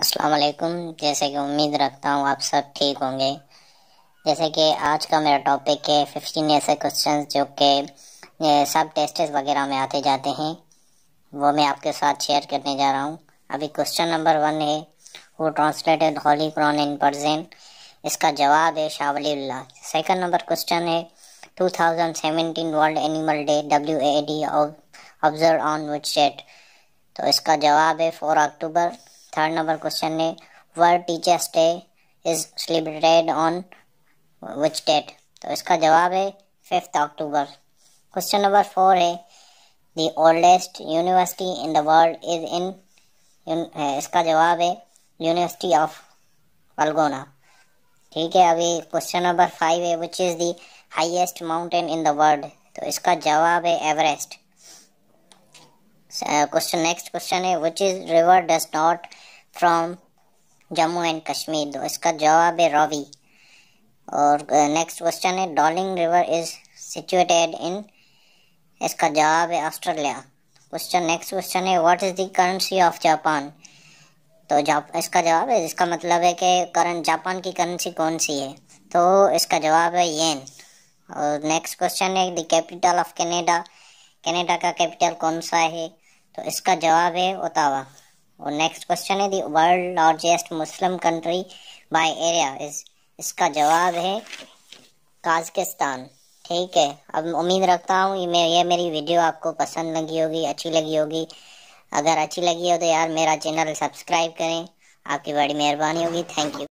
अस्सलाम वालेकुम जैसे कि उम्मीद रखता हूँ आप सब ठीक होंगे जैसे कि आज का मेरा टॉपिक है फिफ्टीन ऐसे क्वेश्चन जो कि सब टेस्ट वगैरह में आते जाते हैं वो मैं आपके साथ शेयर करने जा रहा हूँ अभी क्वेश्चन नंबर वन है वो ट्रांसलेटेड हॉली क्रॉन इन परजेन इसका जवाब है शावली सेकेंड नंबर क्वेश्चन है 2017 world animal day W A D observe on which date तो इसका जवाब है four October third number question है world teachers day is celebrated on which date तो इसका जवाब है fifth October question number four है the oldest university in the world is in इसका जवाब है यूनिवर्सिटी ऑफ अलगोना ठीक है अभी क्वेश्चन नंबर फाइव है which is the highest mountain in the world तो इसका जवाब है एवरेस्ट क्वेश्चन नेक्स्ट क्वेश्चन है which is river does not from Jammu and Kashmir दो इसका जवाब है रॉवी और नेक्स्ट क्वेश्चन है Darling river is situated in इसका जवाब है ऑस्ट्रेलिया क्वेश्चन नेक्स्ट क्वेश्चन है what is the currency of Japan तो जाप इसका जवाब है इसका मतलब है कि करंट जापान की करेंसी कौन सी है तो इसका जवाब है येन और नेक्स्ट क्वेश्चन है the capital of Canada Canada का कैपिटल कौन सा है तो इसका जवाब है ओतावा और नेक्स्ट क्वेश्चन है the world largest Muslim country by area इस इसका जवाब है काजकिस्तान ठीक है अब उम्मीद रखता हूँ मैं ये मेरी वीडियो आपको पसंद लगी होगी अच्छी लगी होगी अगर अच्छी लगी हो तो यार मेरा चैनल सब्सक्राइब करें आपकी बड़ी मेहरबानी होगी थैंक यू